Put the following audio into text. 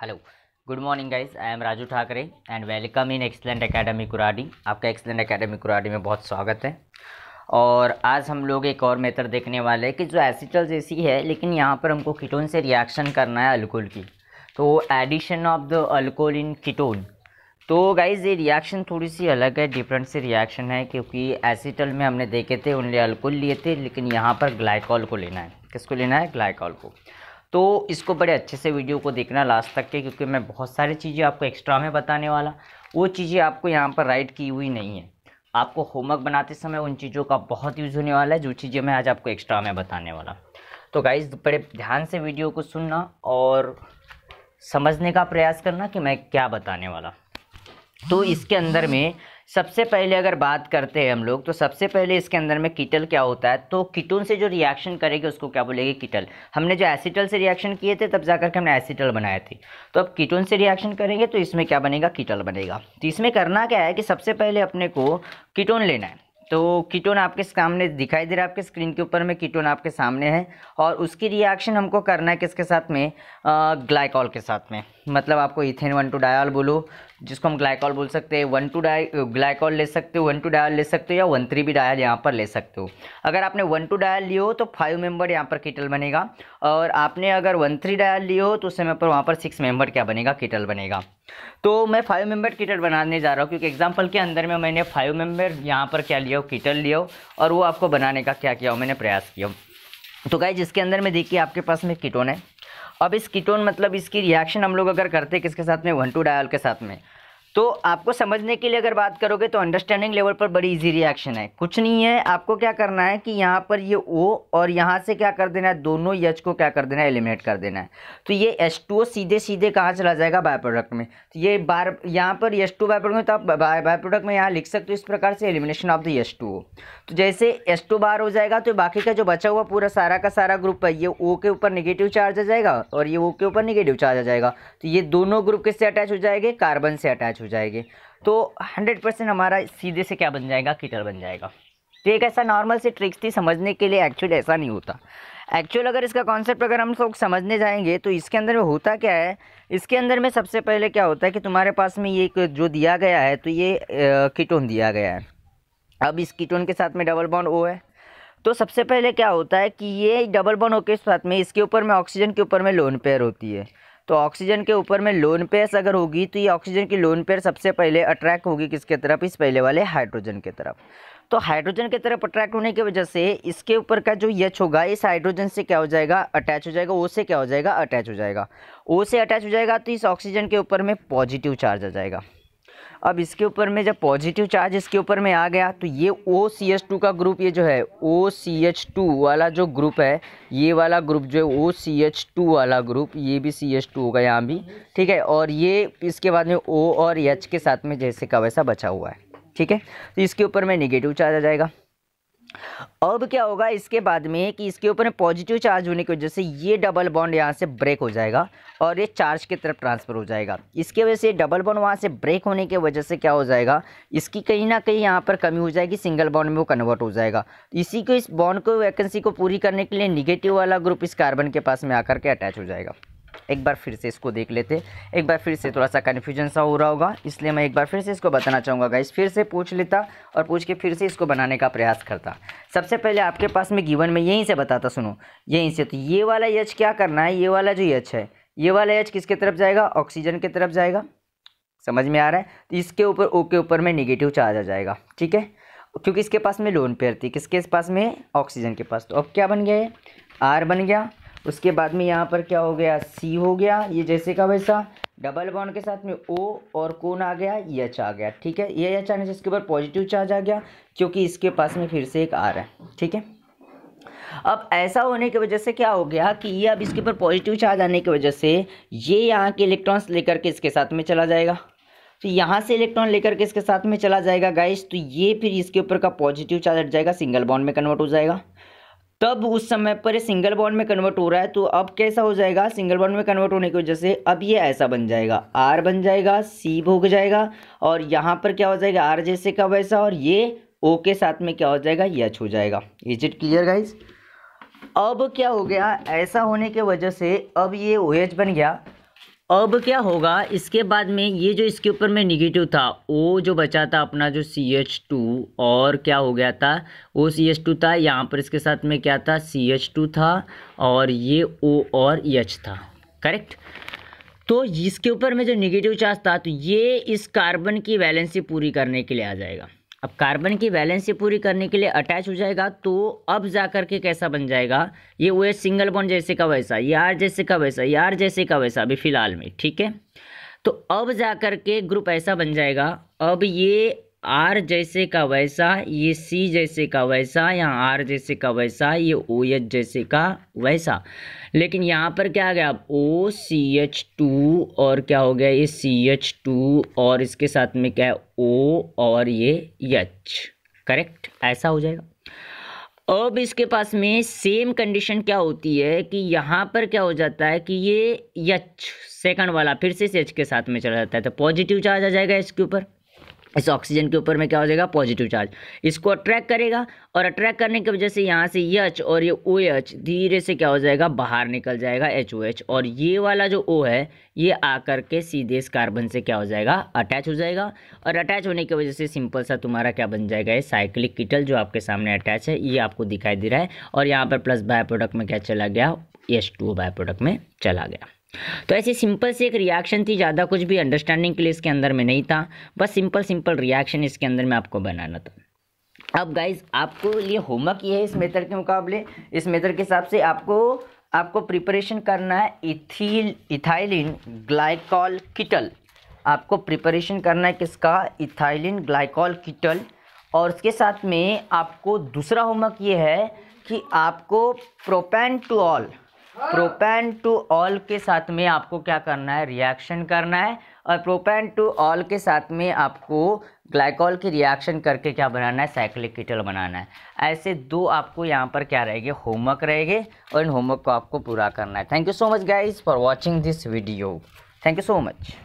Hello good morning guys I am Raju Thackeray and welcome in excellent academy Kuradi आपका excellent academy Kuradi में बहुत स्वागत है और आज हम लोग एक और मेथड देखने वाले हैं कि जो एसिटल जैसी है लेकिन यहाँ पर हमको कीटोन से रिएक्शन करना है अल्कोहल की तो addition of the alcohol in ketone तो गाइज ये रिएक्शन थोड़ी सी अलग है डिफरेंट से रिएक्शन है क्योंकि एसिटल में हमने देखे थे उनके अल्कोहल लिए थे लेकिन यहाँ पर ग्लाइकॉल को लेना है किसको लेना है ग्लाइकॉल को तो इसको बड़े अच्छे से वीडियो को देखना लास्ट तक के क्योंकि मैं बहुत सारी चीज़ें आपको एक्स्ट्रा में बताने वाला वो चीज़ें आपको यहाँ पर राइट की हुई नहीं है आपको होमवर्क बनाते समय उन चीज़ों का बहुत यूज़ होने वाला है जो चीज़ें मैं आज आपको एक्स्ट्रा में बताने वाला तो गाइज बड़े ध्यान से वीडियो को सुनना और समझने का प्रयास करना कि मैं क्या बताने वाला तो इसके अंदर में सबसे पहले अगर बात करते हैं हम लोग तो सबसे पहले इसके अंदर में कीटल क्या होता है तो कीटोन से जो रिएक्शन करेगी उसको क्या बोलेगी कीटल हमने जो एसिटल से रिएक्शन किए थे तब जाकर के हमने एसिटल बनाए थे तो अब कीटोन से रिएक्शन करेंगे तो इसमें क्या बनेगा कीटल बनेगा तो इसमें करना क्या है कि सबसे पहले अपने को कीटोन लेना है तो कीटोन आपके सामने दिखाई दे रहा है आपके स्क्रीन के ऊपर में कीटोन आपके सामने है और उसकी रिएक्शन हमको करना है किसके साथ में ग्लाइकॉल के साथ में मतलब आपको इथेन वन टू डायल बोलो जिसको हम ग्लाइकॉल बोल सकते हैं वन टू डाय ग्लाइकॉल ले सकते हो वन टू डायल ले सकते हो या वन थ्री भी डायल यहाँ पर ले सकते हो अगर आपने वन टू डायल लियो तो फाइव मेंबर यहाँ पर कीटल बनेगा और आपने अगर वन थ्री डायल लियो तो उस समय पर वहाँ पर सिक्स मेंबर क्या बनेगा कीटल बनेगा तो मैं फाइव मेंबर कीटल बनाने जा रहा हूँ क्योंकि एग्जाम्पल के अंदर में मैंने फाइव मेंबर यहाँ पर क्या लिया हो कीटल लिया और वो आपको बनाने का क्या किया हो मैंने प्रयास किया तो गाय जिसके अंदर में देखिए आपके पास में कीटोन है अब इस कीटोन मतलब इसकी रिएक्शन हम लोग अगर करते हैं किसके साथ में वन टू डायल के साथ में तो आपको समझने के लिए अगर बात करोगे तो अंडरस्टैंडिंग लेवल पर बड़ी इजी रिएक्शन है कुछ नहीं है आपको क्या करना है कि यहाँ पर ये ओ और यहाँ से क्या कर देना है दोनों यच को क्या कर देना है एलिमिनेट कर देना है तो ये एस टू सीधे सीधे कहाँ चला जाएगा बाय प्रोडक्ट में तो ये बार यहाँ पर एस टू बाय प्रोडक्ट में तो आप बाय प्रोडक्ट में यहाँ लिख सकते हो इस प्रकार से elimination of the S two O तो जैसे एस टू बार हो जाएगा तो बाकी का जो बचा हुआ पूरा सारा का सारा ग्रुप है ये ओ के ऊपर निगेटिव चार्ज आ जाएगा और ये ओ के ऊपर निगेटिव चार्ज आ जाएगा तो ये दोनों ग्रुप किससे अटैच हो जाएंगे कार्बन से अटैच हो हो जाएगी तो 100 परसेंट हमारा सीधे से क्या बन जाएगा किटर बन जाएगा तो एक ऐसा नॉर्मल सी ट्रिक्स थी समझने के लिए एक्चुअल ऐसा नहीं होता एक्चुअल अगर इसका कॉन्सेप्ट अगर हम लोग समझने जाएंगे तो इसके अंदर में होता क्या है इसके अंदर में सबसे पहले क्या होता है कि तुम्हारे पास में ये जो दिया गया है तो ये कीटोन दिया गया है अब इस कीटोन के साथ में डबल बॉन्ड ओ है तो सबसे पहले क्या होता है कि ये डबल बॉन्ड ओ के साथ में इसके ऊपर में ऑक्सीजन के ऊपर में लोन पेयर होती है तो ऑक्सीजन के ऊपर में लोन पेयर्स अगर होगी तो ये ऑक्सीजन की लोन पेयर सबसे पहले अट्रैक्ट होगी किसके तरफ इस पहले वाले हाइड्रोजन के तरफ तो हाइड्रोजन की तरफ अट्रैक्ट होने की वजह से इसके ऊपर का जो यच होगा इस हाइड्रोजन से क्या हो जाएगा अटैच हो जाएगा ओ से क्या हो जाएगा अटैच हो जाएगा ओ से अटैच हो जाएगा तो इस ऑक्सीजन के ऊपर में पॉजिटिव चार्ज आ जाएगा अब इसके ऊपर में जब पॉजिटिव चार्ज इसके ऊपर में आ गया तो ये ओ सी एच टू का ग्रुप ये जो है ओ सी एच टू वाला जो ग्रुप है ये वाला ग्रुप जो है ओ सी एच टू वाला ग्रुप ये भी सी एच टू होगा यहाँ भी ठीक है और ये इसके बाद में ओ और एच के साथ में जैसे का वैसा बचा हुआ है ठीक है तो इसके ऊपर में निगेटिव चार्ज आ जाएगा अब क्या होगा इसके बाद में कि इसके ऊपर पॉजिटिव चार्ज होने की वजह से ये डबल बॉन्ड यहाँ से ब्रेक हो जाएगा और ये चार्ज की तरफ ट्रांसफ़र हो जाएगा इसके वजह से डबल बॉन्ड वहाँ से ब्रेक होने की वजह से क्या हो जाएगा इसकी कहीं ना कहीं यहाँ पर कमी हो जाएगी सिंगल बॉन्ड में वो कन्वर्ट हो जाएगा इसी को इस बॉन्ड को वैकेंसी को पूरी करने के लिए निगेटिव वाला ग्रुप इस कार्बन के पास में आकर के अटैच हो जाएगा एक बार फिर से इसको देख लेते एक बार फिर से थोड़ा सा कन्फ्यूजन सा हो रहा होगा इसलिए मैं एक बार फिर से इसको बताना चाहूँगा गाइस फिर से पूछ लेता और पूछ के फिर से इसको बनाने का प्रयास करता सबसे पहले आपके पास में गिवन में यहीं से बताता सुनो यहीं से तो ये वाला यच क्या करना है ये वाला जो यच है ये वाला यच किसके तरफ जाएगा ऑक्सीजन के तरफ जाएगा समझ में आ रहा है तो इसके ऊपर ओ के ऊपर में निगेटिव चार्ज आ जाएगा ठीक है क्योंकि इसके पास में लोन पेयर थी किसके पास में ऑक्सीजन के पास तो अब क्या बन गया ये आर बन गया उसके बाद में यहाँ पर क्या हो गया सी हो गया ये जैसे का वैसा डबल बॉन्ड के साथ में ओ और कौन आ गया यच आ गया ठीक है ये यच आने से इसके ऊपर पॉजिटिव चार्ज आ गया क्योंकि इसके पास में फिर से एक आ रहा है ठीक है अब ऐसा होने की वजह से क्या हो गया कि ये अब इसके ऊपर पॉजिटिव चार्ज आने की वजह से ये यहाँ के इलेक्ट्रॉन्स लेकर के इसके साथ में चला जाएगा तो यहाँ से इलेक्ट्रॉन लेकर के इसके साथ में चला जाएगा गाइस तो ये फिर इसके ऊपर का पॉजिटिव चार्ज हट जाएगा सिंगल बॉन्ड में कन्वर्ट हो जाएगा तब उस समय पर ये सिंगल बॉन्ड में कन्वर्ट हो रहा है तो अब कैसा हो जाएगा सिंगल बॉन्ड में कन्वर्ट होने की वजह से अब ये ऐसा बन जाएगा आर बन जाएगा सी भोग जाएगा और यहाँ पर क्या हो जाएगा आर जैसे का वैसा और ये ओ के साथ में क्या हो जाएगा यच हो जाएगा इज इट क्लियर गाइज अब क्या हो गया ऐसा होने की वजह से अब ये ओ OH बन गया अब क्या होगा इसके बाद में ये जो इसके ऊपर में निगेटिव था वो जो बचा था अपना जो सी एच टू और क्या हो गया था वो सी एच टू था यहाँ पर इसके साथ में क्या था सी एच टू था और ये ओ और एच था करेक्ट तो इसके ऊपर में जो निगेटिव चार्ज था तो ये इस कार्बन की वैलेंसी पूरी करने के लिए आ जाएगा अब कार्बन की वैलेंसी पूरी करने के लिए अटैच हो जाएगा तो अब जा कर के कैसा बन जाएगा ये वो सिंगल बॉन्ड जैसे का वैसा यार जैसे का वैसा यार जैसे का वैसा अभी फिलहाल में ठीक है तो अब जा कर के ग्रुप ऐसा बन जाएगा अब ये आर जैसे का वैसा ये सी जैसे का वैसा यहाँ आर जैसे का वैसा ये ओ एच जैसे का वैसा लेकिन यहाँ पर क्या आ गया अब ओ सी एच टू और क्या हो गया ये सी एच टू और इसके साथ में क्या है ओ और ये एच करेक्ट ऐसा हो जाएगा अब इसके पास में सेम कंडीशन क्या होती है कि यहाँ पर क्या हो जाता है कि ये यच सेकंड वाला फिर से एच के साथ में चला जाता है तो पॉजिटिव चार्ज आ जाएगा इसके ऊपर इस ऑक्सीजन के ऊपर में क्या हो जाएगा पॉजिटिव चार्ज इसको अट्रैक्ट करेगा और अट्रैक्ट करने की वजह से यहाँ से ये एच और ये ओ एच धीरे से क्या हो जाएगा बाहर निकल जाएगा एच ओ एच और ये वाला जो ओ है ये आकर के सीधे इस कार्बन से क्या हो जाएगा अटैच हो जाएगा और अटैच होने की वजह से सिंपल सा तुम्हारा क्या बन जाएगा ये साइक्लिक किटल जो आपके सामने अटैच है ये आपको दिखाई दे रहा है और यहाँ पर प्लस बाय प्रोडक्ट में क्या चला गया एच टू बाय प्रोडक्ट में चला गया तो ऐसी सिंपल सी एक रिएक्शन थी ज़्यादा कुछ भी अंडरस्टैंडिंग के लिए इसके अंदर में नहीं था बस सिंपल सिंपल रिएक्शन इसके अंदर में आपको बनाना था अब गाइज आपको ये होमवर्क ये है इस मेथड के मुकाबले इस मेथड के हिसाब से आपको आपको प्रिपरेशन करना है इथिल इथाइलिन ग्लाइकॉल किटल आपको प्रिपरेशन करना है किसका इथाइलिन ग्लाइकॉल किटल और उसके साथ में आपको दूसरा होमवर्क ये है कि आपको प्रोपेन टू ऑल हाँ। प्रोपेन टू ऑल के साथ में आपको क्या करना है रिएक्शन करना है और प्रोपेन टू ऑल के साथ में आपको ग्लाइकॉल की रिएक्शन करके क्या बनाना है साइक्लिक कीटल बनाना है ऐसे दो आपको यहाँ पर क्या रहेगी होमवर्क रहेगी और इन होमवर्क को आपको पूरा करना है thank you so much guys for watching this video thank you so much